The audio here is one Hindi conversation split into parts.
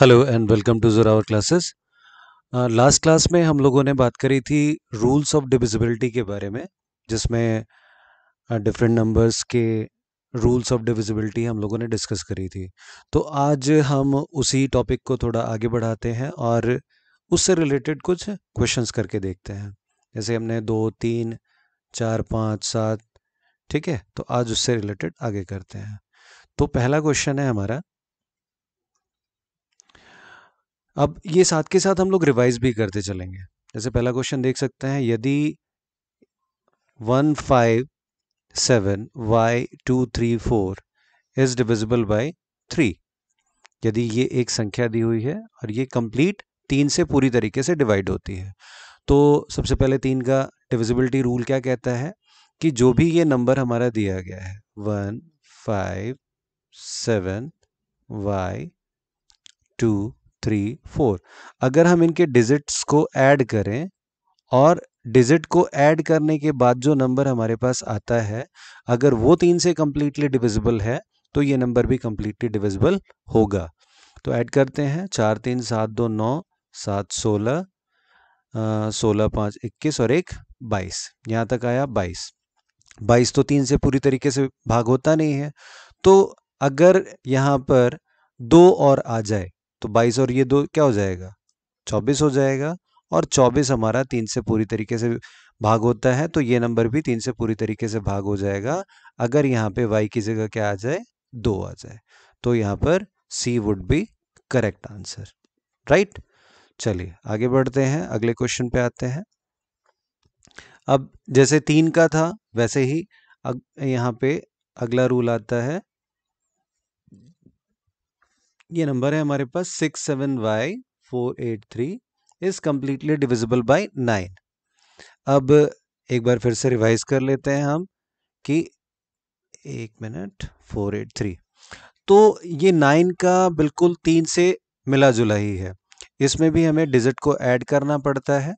Hello and welcome to Zorawar classes last class में हम लोगों ने बात करी थी रूल्स ऑफ डिविजिबिलिटी के बारे में जिसमें डिफरेंट uh, नंबर्स के रूल्स ऑफ डिविजिबिलिटी हम लोगों ने डिस्कस करी थी तो आज हम उसी टॉपिक को थोड़ा आगे बढ़ाते हैं और उससे रिलेटेड कुछ क्वेश्चंस करके देखते हैं जैसे हमने दो तीन चार पाँच सात ठीक है तो आज उससे रिलेटेड आगे करते हैं तो पहला क्वेश्चन है हमारा अब ये साथ के साथ हम लोग रिवाइज भी करते चलेंगे जैसे पहला क्वेश्चन देख सकते हैं यदि one five seven Y two three four is divisible by three यदि ये एक संख्या दी हुई है और ये कंप्लीट तीन से पूरी तरीके से डिवाइड होती है तो सबसे पहले तीन का डिविजिबिलिटी रूल क्या कहता है कि जो भी ये नंबर हमारा दिया गया है one five seven Y two three four अगर हम इनके डिजिट्स को ऐड करें और डिजिट को ऐड करने के बाद जो नंबर हमारे पास आता है अगर वो तीन से कम्प्लीटली डिविजिबल है तो ये नंबर भी कम्प्लीटली डिविजिबल होगा तो ऐड करते हैं चार तीन सात दो नौ सात सोलह सोलह पाँच इक्कीस और एक बाईस यहाँ तक आया बाईस बाईस तो तीन से पूरी तरीके से भाग होता नहीं है तो अगर यहाँ पर दो और आ जाए तो बाईस और ये दो क्या हो जाएगा चौबीस हो जाएगा और चौबीस हमारा तीन से पूरी तरीके से भाग होता है तो ये नंबर भी तीन से पूरी तरीके से भाग हो जाएगा अगर यहाँ पे वाई की जगह क्या आ जाए दो आ जाए तो यहाँ पर C would be correct answer right चलिए आगे बढ़ते हैं अगले क्वेश्चन पे आते हैं अब जैसे तीन का था वैसे ही अग, यहाँ पे अगला रूल आता है ये नंबर है हमारे पास six seven Y four eight three is completely divisible by nine अब एक बार फिर से रिवाइज कर लेते हैं हम कि एक मिनट फोर एट थ्री तो ये नाइन का बिल्कुल तीन से मिला जुला ही है इसमें भी हमें डिजिट को ऐड करना पड़ता है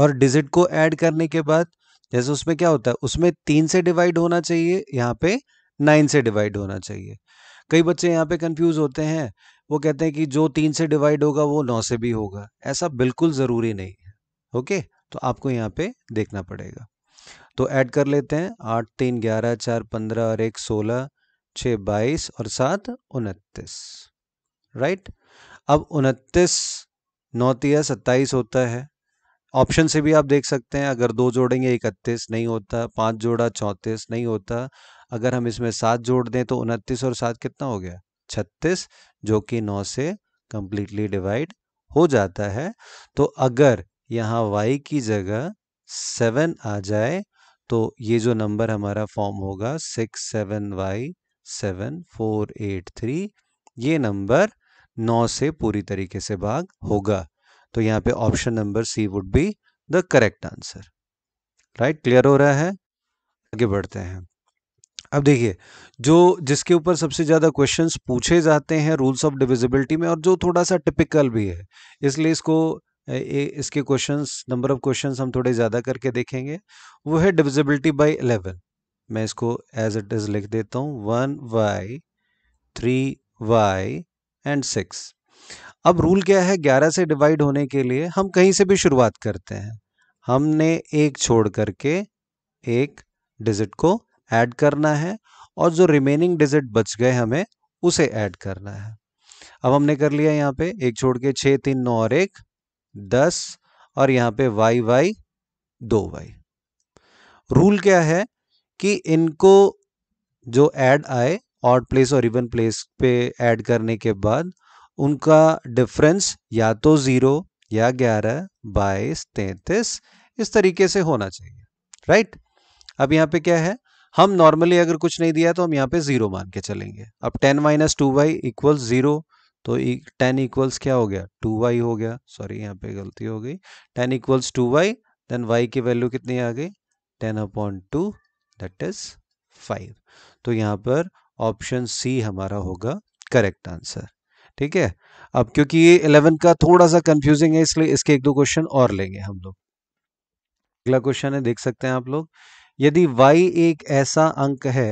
और डिजिट को ऐड करने के बाद जैसे उसमें क्या होता है उसमें तीन से डिवाइड होना चाहिए यहाँ पे नाइन से डिवाइड होना चाहिए कई बच्चे यहाँ पे कंफ्यूज होते हैं वो कहते हैं कि जो तीन से डिवाइड होगा वो नौ से भी होगा ऐसा बिल्कुल ज़रूरी नहीं है ओके तो आपको यहाँ पे देखना पड़ेगा तो ऐड कर लेते हैं आठ तीन ग्यारह चार पंद्रह और एक सोलह छः बाईस और सात उनतीस राइट अब उनतीस नौतिया सत्ताईस होता है ऑप्शन से भी आप देख सकते हैं अगर दो जोड़ेंगे इकतीस नहीं होता पाँच जोड़ा चौंतीस नहीं होता अगर हम इसमें सात जोड़ दें तो उनतीस और सात कितना हो गया छत्तीस जो कि नौ से कंप्लीटली डिवाइड हो जाता है तो अगर यहाँ वाई की जगह सेवन आ जाए तो ये जो नंबर हमारा फॉर्म होगा six seven Y seven four eight three ये नंबर नौ से पूरी तरीके से भाग होगा तो यहाँ पे option number C would be the correct answer right clear हो रहा है आगे बढ़ते हैं अब देखिए जो जिसके ऊपर सबसे ज़्यादा क्वेश्चंस पूछे जाते हैं रूल्स ऑफ डिविजिबिलिटी में और जो थोड़ा सा टिपिकल भी है इसलिए इसको ए, इसके क्वेश्चंस नंबर ऑफ क्वेश्चंस हम थोड़े ज़्यादा करके देखेंगे वो है डिविजिबिलिटी बाय इलेवन मैं इसको एज इट इज़ लिख देता हूँ one Y three Y and six अब रूल क्या है ग्यारह से डिवाइड होने के लिए हम कहीं से भी शुरुआत करते हैं हमने एक छोड़ करके एक डिजिट को ऐड करना है और जो रिमेनिंग डिजिट बच गए हमें उसे ऐड करना है अब हमने कर लिया यहाँ पे एक छोड़ के छः तीन नौ और एक दस और यहाँ पे वाई वाई दो वाई रूल क्या है कि इनको जो ऐड आए ऑड प्लेस और इवन प्लेस पे ऐड करने के बाद उनका डिफरेंस या तो ज़ीरो या ग्यारह बाईस तैतीस इस तरीके से होना चाहिए राइट अब यहाँ पे क्या है हम नॉर्मली अगर कुछ नहीं दिया तो हम यहाँ पे जीरो मान के चलेंगे अब ten minus two Y equal zero तो टेन इक्वल्स क्या हो गया टू वाई हो गया सॉरी यहाँ पे गलती हो गई ten equals two Y then Y की वैल्यू कितनी आ गई ten upon two that is five तो यहाँ पर ऑप्शन सी हमारा होगा करेक्ट आंसर ठीक है अब क्योंकि ये इलेवन का थोड़ा सा कंफ्यूजिंग है इसलिए इसके एक दो क्वेश्चन और लेंगे हम लोग अगला क्वेश्चन है देख सकते हैं आप लोग यदि वाई एक ऐसा अंक है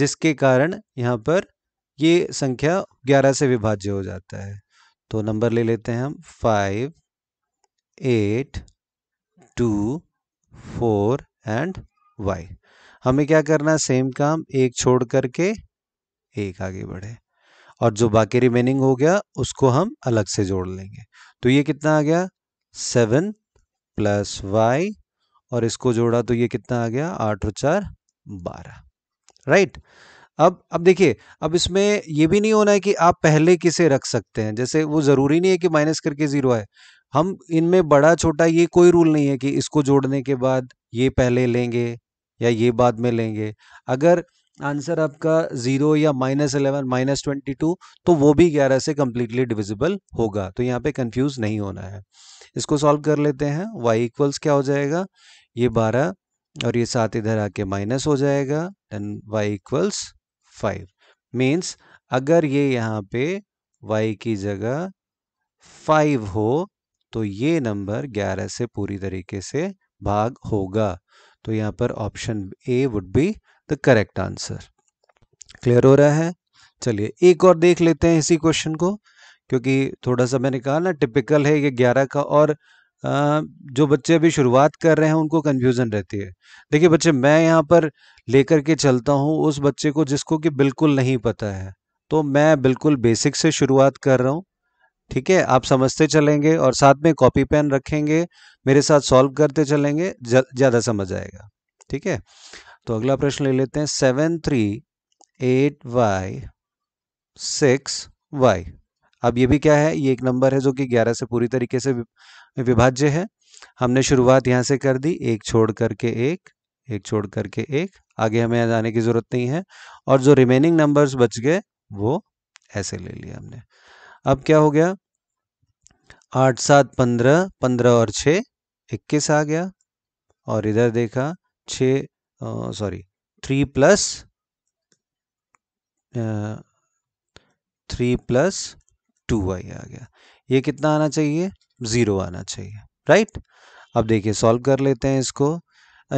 जिसके कारण यहाँ पर ये संख्या ग्यारह से विभाज्य हो जाता है तो नंबर ले लेते हैं हम five eight two four and Y हमें क्या करना है सेम काम एक छोड़ करके एक आगे बढ़े और जो बाकी रिमेनिंग हो गया उसको हम अलग से जोड़ लेंगे तो ये कितना आ गया सेवन प्लस वाई और इसको जोड़ा तो ये कितना आ गया आठ और चार बारह राइट अब अब देखिए अब इसमें ये भी नहीं होना है कि आप पहले किसे रख सकते हैं जैसे वो ज़रूरी नहीं है कि माइनस करके ज़ीरो है हम इनमें बड़ा छोटा ये कोई रूल नहीं है कि इसको जोड़ने के बाद ये पहले लेंगे या ये बाद में लेंगे अगर आंसर आपका जीरो या minus eleven minus twenty two तो वो भी ग्यारह से कम्प्लीटली डिविजिबल होगा तो यहाँ पे कंफ्यूज नहीं होना है इसको सॉल्व कर लेते हैं वाई इक्वल्स क्या हो जाएगा ये बारह और ये सात इधर आके माइनस हो जाएगा then Y equals five means अगर ये यहाँ पे वाई की जगह फाइव हो तो ये नंबर ग्यारह से पूरी तरीके से भाग होगा तो यहाँ पर option A would be the correct answer clear हो रहा है चलिए एक और देख लेते हैं इसी क्वेश्चन को क्योंकि थोड़ा सा मैंने कहा ना टिपिकल है ये ग्यारह का और जो बच्चे अभी शुरुआत कर रहे हैं उनको कंफ्यूजन रहती है देखिए बच्चे मैं यहाँ पर लेकर के चलता हूँ उस बच्चे को जिसको कि बिल्कुल नहीं पता है तो मैं बिल्कुल बेसिक से शुरुआत कर रहा हूँ ठीक है आप समझते चलेंगे और साथ में कॉपी पेन रखेंगे मेरे साथ सॉल्व करते चलेंगे ज़्यादा समझ आएगा ठीक है तो अगला प्रश्न ले लेते हैं seven three eight Y six Y अब ये भी क्या है ये एक नंबर है जो कि 11 से पूरी तरीके से विभाज्य है हमने शुरुआत यहां से कर दी एक छोड़ करके एक एक छोड़ करके एक आगे हमें यहाँ जाने की जरूरत नहीं है और जो रिमेनिंग नंबर्स बच गए वो ऐसे ले लिया हमने अब क्या हो गया आठ सात पंद्रह पंद्रह और छ इक्कीस आ गया और इधर देखा छः sorry three plus three plus two Y आ गया ये कितना आना चाहिए ज़ीरो आना चाहिए राइट अब देखिए सॉल्व कर लेते हैं इसको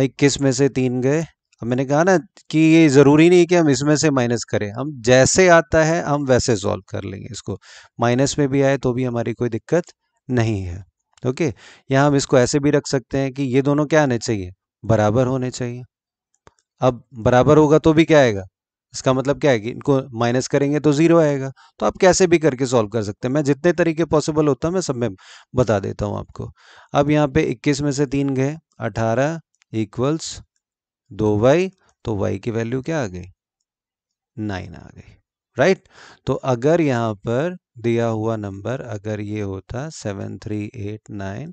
इक्कीस में से तीन गए अब मैंने कहा ना कि ये ज़रूरी नहीं कि हम इसमें से माइनस करें हम जैसे आता है हम वैसे सॉल्व कर लेंगे इसको माइनस में भी आए तो भी हमारी कोई दिक्कत नहीं है ओके यहाँ हम इसको ऐसे भी रख सकते हैं कि ये दोनों क्या आने चाहिए बराबर होने चाहिए अब बराबर होगा तो भी क्या आएगा इसका मतलब क्या है कि इनको माइनस करेंगे तो जीरो आएगा तो आप कैसे भी करके सॉल्व कर सकते हैं मैं जितने तरीके पॉसिबल होता है मैं सब में बता देता हूं आपको अब यहाँ पे 21 में से तीन गए 18 इक्वल्स दो वाई तो वाई की वैल्यू क्या आ गई नाइन आ गई राइट तो अगर यहाँ पर दिया हुआ नंबर अगर ये होता seven three eight nine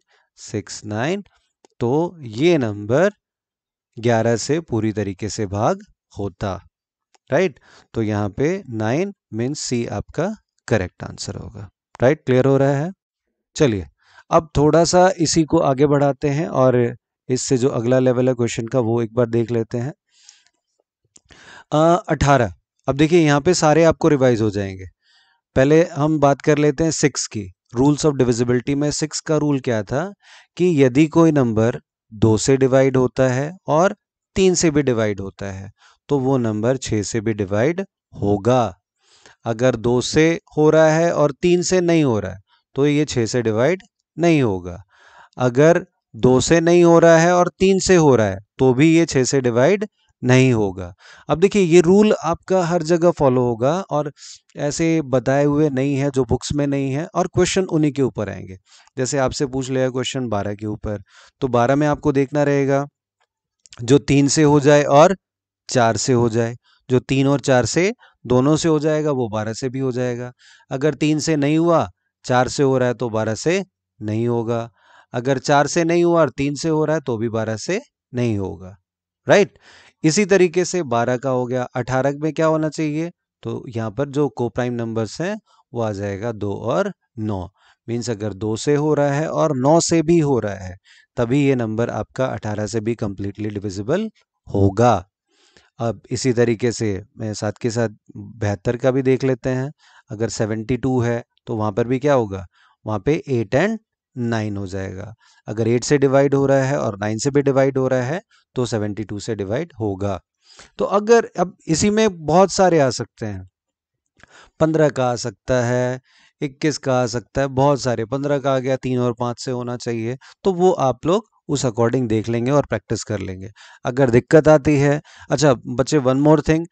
six nine तो ये नंबर ग्यारह से पूरी तरीके से भाग होता राइट तो यहाँ पे नाइन मीन्स सी आपका करेक्ट आंसर होगा राइट क्लियर हो रहा है चलिए अब थोड़ा सा इसी को आगे बढ़ाते हैं और इससे जो अगला लेवल है क्वेश्चन का वो एक बार देख लेते हैं अठारह अब देखिए यहाँ पे सारे आपको रिवाइज हो जाएंगे पहले हम बात कर लेते हैं सिक्स की रूल्स ऑफ डिविजिबिलिटी में सिक्स का रूल क्या था कि यदि कोई नंबर दो से डिवाइड होता है और तीन से भी डिवाइड होता है तो वो नंबर छः से भी डिवाइड होगा अगर दो से हो रहा है और तीन से नहीं हो रहा है तो ये छः से डिवाइड नहीं होगा अगर दो से नहीं हो रहा है और तीन से हो रहा है तो भी ये छः से डिवाइड नहीं होगा अब देखिए ये रूल आपका हर जगह फॉलो होगा और ऐसे बताए हुए नहीं है जो बुक्स में नहीं है और क्वेश्चन उन्हीं के ऊपर आएंगे जैसे आपसे पूछ लिया क्वेश्चन बारह के ऊपर तो बारह में आपको देखना रहेगा जो तीन से हो जाए और चार से हो जाए जो तीन और चार से दोनों से हो जाएगा वो बारह से भी हो जाएगा अगर तीन से नहीं हुआ चार से हो रहा है तो बारह से नहीं होगा अगर चार से नहीं हुआ और तीन से हो रहा है तो भी बारह से नहीं होगा राइट इसी तरीके से बारह का हो गया अठारह में क्या होना चाहिए तो यहाँ पर जो को प्राइम नंबर हैं वो आ जाएगा दो और नौ मीन्स अगर दो से हो रहा है और नौ से भी हो रहा है तभी ये नंबर आपका अठारह से भी कंप्लीटली डिविजिबल होगा अब इसी तरीके से साथ के साथ बेहतर का भी देख लेते हैं अगर सेवेंटी टू है तो वहाँ पर भी क्या होगा वहाँ पे एट एंड नाइन हो जाएगा अगर एट से डिवाइड हो रहा है और नाइन से भी डिवाइड हो रहा है तो सेवेंटी टू से डिवाइड होगा तो अगर अब इसी में बहुत सारे आ सकते हैं पंद्रह का आ सकता है इक्कीस का आ सकता है बहुत सारे पंद्रह का आ गया तीन और पाँच से होना चाहिए तो वो आप लोग उस अकॉर्डिंग देख लेंगे और प्रैक्टिस कर लेंगे अगर दिक्कत आती है अच्छा बच्चे वन मोर थिंग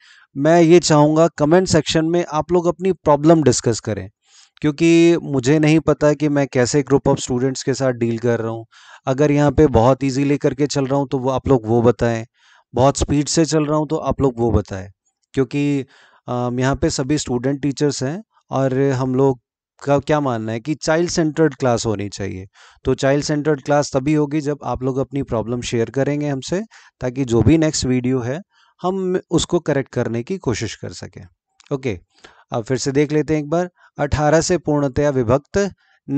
मैं ये चाहूँगा कमेंट सेक्शन में आप लोग अपनी प्रॉब्लम डिस्कस करें क्योंकि मुझे नहीं पता कि मैं कैसे ग्रुप ऑफ स्टूडेंट्स के साथ डील कर रहा हूँ अगर यहाँ पे बहुत इजीली करके चल रहा हूँ तो वो आप लोग वो बताएं बहुत स्पीड से चल रहा हूँ तो आप लोग वो बताएं क्योंकि यहाँ पे सभी स्टूडेंट टीचर्स हैं और हम लोग का क्या मानना है कि चाइल्ड सेंटर्ड क्लास होनी चाहिए तो चाइल्ड सेंटर्ड क्लास तभी होगी जब आप लोग अपनी प्रॉब्लम शेयर करेंगे हमसे ताकि जो भी नेक्स्ट वीडियो है हम उसको करेक्ट करने की कोशिश कर सकें ओके okay. अब फिर से देख लेते हैं एक बार 18 से पूर्णतया विभक्त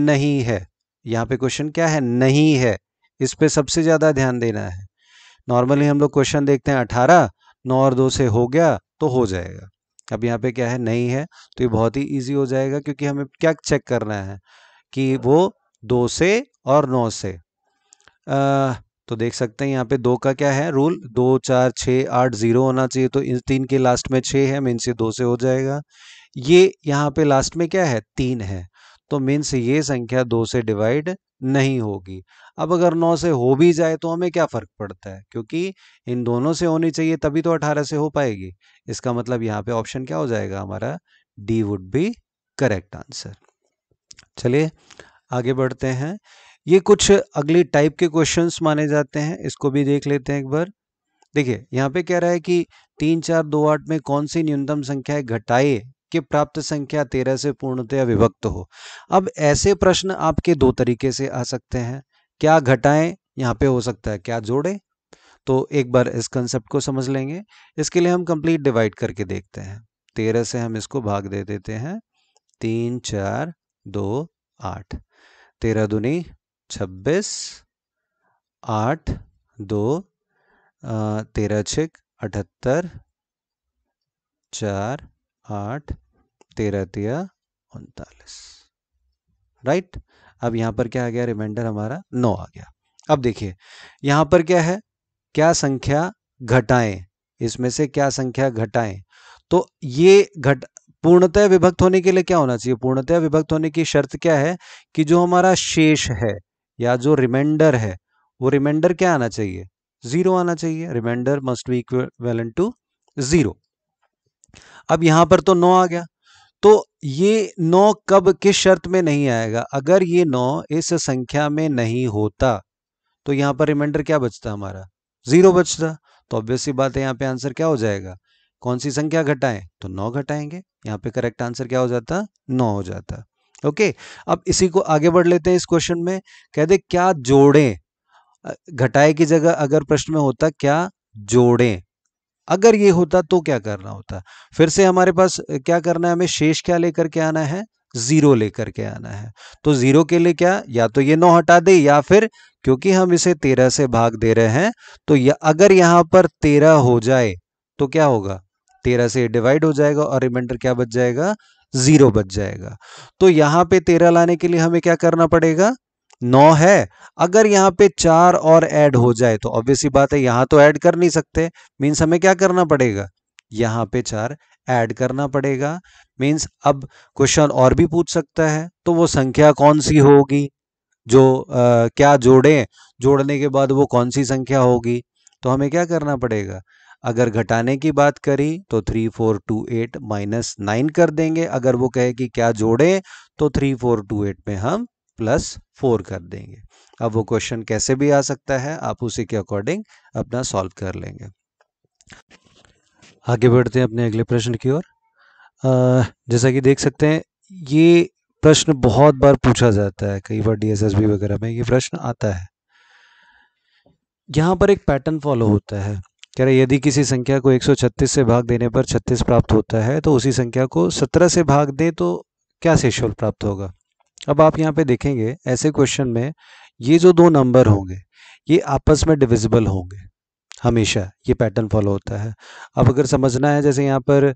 नहीं है यहाँ पे क्वेश्चन क्या है नहीं है इस पे सबसे ज़्यादा ध्यान देना है नॉर्मली हम लोग क्वेश्चन देखते हैं अठारह नौ और दो से हो गया तो हो जाएगा अब यहाँ पे क्या है नहीं है तो ये बहुत ही इजी हो जाएगा क्योंकि हमें क्या चेक करना है कि वो दो से और नौ से आ, तो देख सकते हैं यहाँ पे दो का क्या है रूल दो चार छ आठ जीरो होना चाहिए तो इन तीन के लास्ट में छ है मीन से दो से हो जाएगा ये यहाँ पे लास्ट में क्या है तीन है तो मीन्स ये संख्या दो से डिवाइड नहीं होगी अब अगर नौ से हो भी जाए तो हमें क्या फ़र्क पड़ता है क्योंकि इन दोनों से होनी चाहिए तभी तो अठारह से हो पाएगी इसका मतलब यहाँ पे ऑप्शन क्या हो जाएगा हमारा D would be correct answer चलिए आगे बढ़ते हैं ये कुछ अगली टाइप के क्वेश्चंस माने जाते हैं इसको भी देख लेते हैं एक बार देखिए यहाँ पे कह रहा है कि तीन चार दो आठ में कौन सी न्यूनतम संख्या घटाए कि प्राप्त संख्या तेरह से पूर्णतया विभक्त हो अब ऐसे प्रश्न आपके दो तरीके से आ सकते हैं क्या घटाएं यहाँ पे हो सकता है क्या जोड़ें तो एक बार इस कंसेप्ट को समझ लेंगे इसके लिए हम कंप्लीट डिवाइड करके देखते हैं तेरह से हम इसको भाग दे देते हैं तीन चार दो आठ तेरह दुनी छब्बीस आठ दो तेरह छिक अठहत्तर चार आठ तेरह तेरह उनतालीस राइट अब यहां पर क्या आ गया रिमाइंडर हमारा नौ आ गया अब देखिए यहां पर क्या है क्या संख्या घटाएं इसमें से क्या संख्या घटाएं तो ये घट पूर्णतः विभक्त होने के लिए क्या होना चाहिए पूर्णतः विभक्त होने की शर्त क्या है कि जो हमारा शेष है या जो रिमाइंडर है वो रिमाइंडर क्या आना चाहिए जीरो आना चाहिए remainder must be equal to zero अब यहां पर तो नौ आ गया तो ये नौ कब किस शर्त में नहीं आएगा अगर ये नौ इस संख्या में नहीं होता तो यहां पर रिमाइंडर क्या बचता हमारा जीरो बचता तो ऑब्वियस सी बात है यहाँ पे आंसर क्या हो जाएगा कौन सी संख्या घटाएं तो नौ घटाएंगे यहाँ पे करेक्ट आंसर क्या हो जाता नौ हो जाता ओके अब इसी को आगे बढ़ लेते हैं इस क्वेश्चन में कह दे क्या जोड़ें घटाए की जगह अगर प्रश्न में होता क्या जोड़ें अगर ये होता तो क्या करना होता फिर से हमारे पास क्या करना है हमें शेष क्या लेकर के आना है जीरो लेकर के आना है तो जीरो के लिए क्या या तो ये नौ हटा दे या फिर क्योंकि हम इसे तेरह से भाग दे रहे हैं तो या, अगर यहां पर तेरह हो जाए तो क्या होगा तेरह से डिवाइड हो जाएगा और रिमाइंडर क्या बच जाएगा जीरो बच जाएगा तो यहां पे तेरह लाने के लिए हमें क्या करना पड़ेगा नौ है अगर यहाँ पे चार और ऐड हो जाए तो ऑब्वियसली बात है यहाँ तो ऐड कर नहीं सकते मीन्स हमें क्या करना पड़ेगा यहाँ पे चार ऐड करना पड़ेगा मीन्स अब क्वेश्चन और भी पूछ सकता है तो वो संख्या कौन सी होगी जो आ, क्या जोड़े जोड़ने के बाद वो कौन सी संख्या होगी तो हमें क्या करना पड़ेगा अगर घटाने की बात करी तो three four two eight minus nine कर देंगे अगर वो कहे कि क्या जोड़े तो थ्री फोर टू एट में हम प्लस फोर कर देंगे अब वो क्वेश्चन कैसे भी आ सकता है आप उसी के अकॉर्डिंग अपना सॉल्व कर लेंगे आगे बढ़ते हैं अपने अगले प्रश्न की ओर जैसा कि देख सकते हैं ये प्रश्न बहुत बार पूछा जाता है कई बार डीएसएसबी वगैरह में ये प्रश्न आता है यहाँ पर एक पैटर्न फॉलो होता है कह रहे यदि किसी संख्या को 136 से भाग देने पर 36 प्राप्त होता है तो उसी संख्या को 17 से भाग दें तो क्या शेषफल प्राप्त होगा अब आप यहाँ पे देखेंगे ऐसे क्वेश्चन में ये जो दो नंबर होंगे ये आपस में डिविजिबल होंगे हमेशा ये पैटर्न फॉलो होता है अब अगर समझना है जैसे यहाँ पर आ,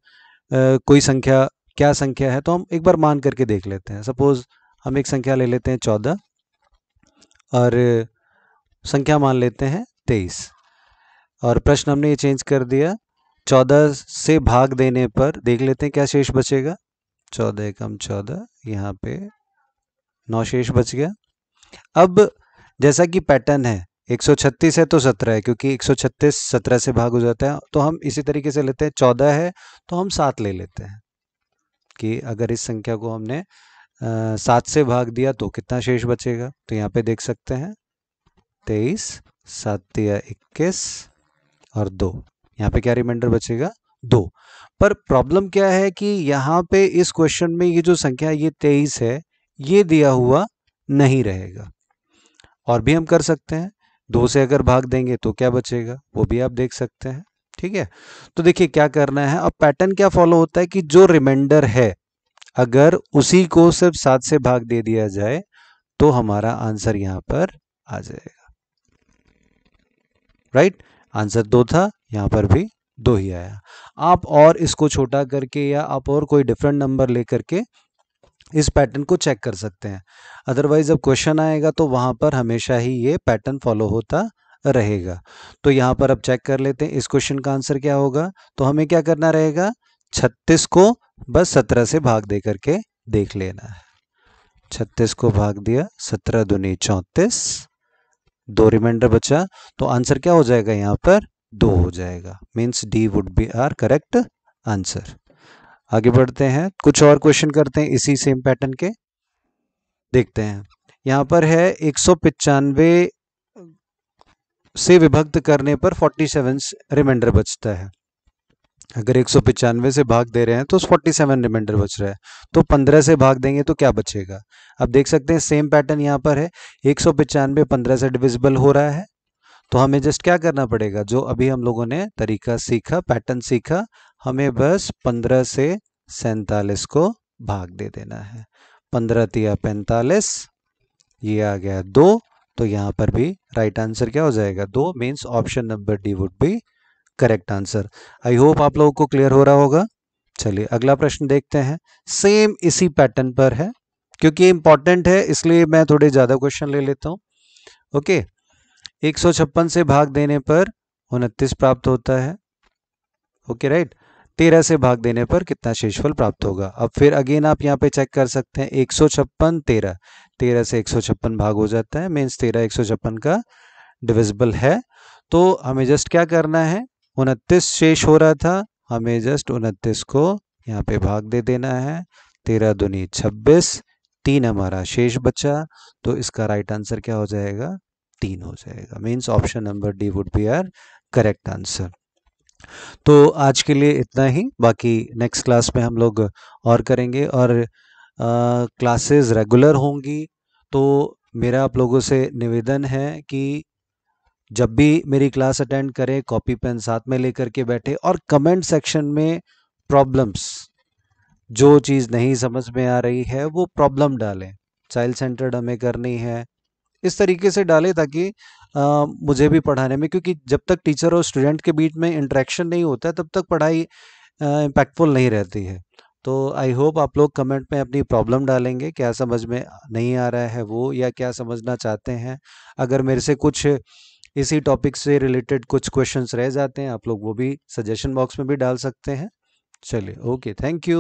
कोई संख्या क्या संख्या है तो हम एक बार मान करके देख लेते हैं सपोज हम एक संख्या ले लेते हैं चौदह और संख्या मान लेते हैं तेईस और प्रश्न हमने ये चेंज कर दिया चौदह से भाग देने पर देख लेते हैं क्या शेष बचेगा चौदह कम चौदह यहाँ पे नौ शेष बच गया अब जैसा कि पैटर्न है 136 है तो 17 है क्योंकि 136 17 से भाग हो जाता है तो हम इसी तरीके से लेते हैं 14 है तो हम सात ले लेते हैं कि अगर इस संख्या को हमने सात से भाग दिया तो कितना शेष बचेगा तो यहाँ पे देख सकते हैं तेईस सात दिया इक्कीस और दो यहाँ पे क्या रिमाइंडर बचेगा दो पर प्रॉब्लम क्या है कि यहाँ पे इस क्वेश्चन में ये जो संख्या ये तेईस है ये दिया हुआ नहीं रहेगा और भी हम कर सकते हैं दो से अगर भाग देंगे तो क्या बचेगा वो भी आप देख सकते हैं ठीक है तो देखिए क्या करना है अब पैटर्न क्या फॉलो होता है कि जो रिमाइंडर है अगर उसी को सिर्फ सात से भाग दे दिया जाए तो हमारा आंसर यहां पर आ जाएगा राइट आंसर दो था यहां पर भी दो ही आया आप और इसको छोटा करके या आप और कोई डिफरेंट नंबर लेकर के इस पैटर्न को चेक कर सकते हैं अदरवाइज जब क्वेश्चन आएगा तो वहां पर हमेशा ही ये पैटर्न फॉलो होता रहेगा तो यहां पर अब चेक कर लेते हैं इस क्वेश्चन का आंसर क्या होगा तो हमें क्या करना रहेगा छत्तीस को बस सत्रह से भाग दे करके देख लेना है छत्तीस को भाग दिया सत्रह दुनी चौंतीस दो रिमाइंडर बचा तो आंसर क्या हो जाएगा यहां पर दो हो जाएगा means D would be our correct answer आगे बढ़ते हैं कुछ और क्वेश्चन करते हैं इसी सेम पैटर्न के देखते हैं यहाँ पर है एक से विभक्त करने पर 47 रिमाइंडर बचता है अगर एक से भाग दे रहे हैं तो 47 रिमाइंडर बच रहा है तो 15 से भाग देंगे तो क्या बचेगा अब देख सकते हैं सेम पैटर्न यहाँ पर है एक सौ पंद्रह से डिविजिबल हो रहा है तो हमें जस्ट क्या करना पड़ेगा जो अभी हम लोगों ने तरीका सीखा पैटर्न सीखा हमें बस पंद्रह से सैतालीस को भाग दे देना है पंद्रह तिया पैंतालीस ये आ गया दो तो यहां पर भी राइट आंसर क्या हो जाएगा दो means option number D would be correct answer I hope आप लोगों को क्लियर हो रहा होगा चलिए अगला प्रश्न देखते हैं सेम इसी पैटर्न पर है क्योंकि इंपॉर्टेंट है इसलिए मैं थोड़े ज़्यादा क्वेश्चन ले लेता हूं ओके एक से भाग देने पर उनतीस प्राप्त होता है ओके राइट तेरह से भाग देने पर कितना शेषफल प्राप्त होगा अब फिर अगेन आप यहाँ पे चेक कर सकते हैं एक सौ छप्पन तेरह तेरह से एक सौ छप्पन भाग हो जाता है मीन्स तेरह एक सौ छप्पन का डिविजिबल है तो हमें जस्ट क्या करना है उनतीस शेष हो रहा था हमें जस्ट उनतीस को यहाँ पे भाग दे देना है तेरह दुनी छब्बीस तीन हमारा शेष बचा तो इसका राइट आंसर क्या हो जाएगा तीन हो जाएगा means option number D would be our correct answer तो आज के लिए इतना ही बाकी नेक्स्ट क्लास में हम लोग और करेंगे और क्लासेस रेगुलर होंगी तो मेरा आप लोगों से निवेदन है कि जब भी मेरी क्लास अटेंड करें कॉपी पेन साथ में लेकर के बैठे और कमेंट सेक्शन में प्रॉब्लम्स जो चीज़ नहीं समझ में आ रही है वो प्रॉब्लम डालें चाइल्ड सेंटर्ड हमें करनी है इस तरीके से डालें ताकि आ, मुझे भी पढ़ाने में क्योंकि जब तक टीचर और स्टूडेंट के बीच में इंट्रैक्शन नहीं होता है तब तक पढ़ाई इम्पैक्टफुल नहीं रहती है तो आई होप आप लोग कमेंट में अपनी प्रॉब्लम डालेंगे क्या समझ में नहीं आ रहा है वो या क्या समझना चाहते हैं अगर मेरे से कुछ इसी टॉपिक से रिलेटेड कुछ क्वेश्चंस रह जाते हैं आप लोग वो भी सजेशन बॉक्स में भी डाल सकते हैं चलिए ओके थैंक यू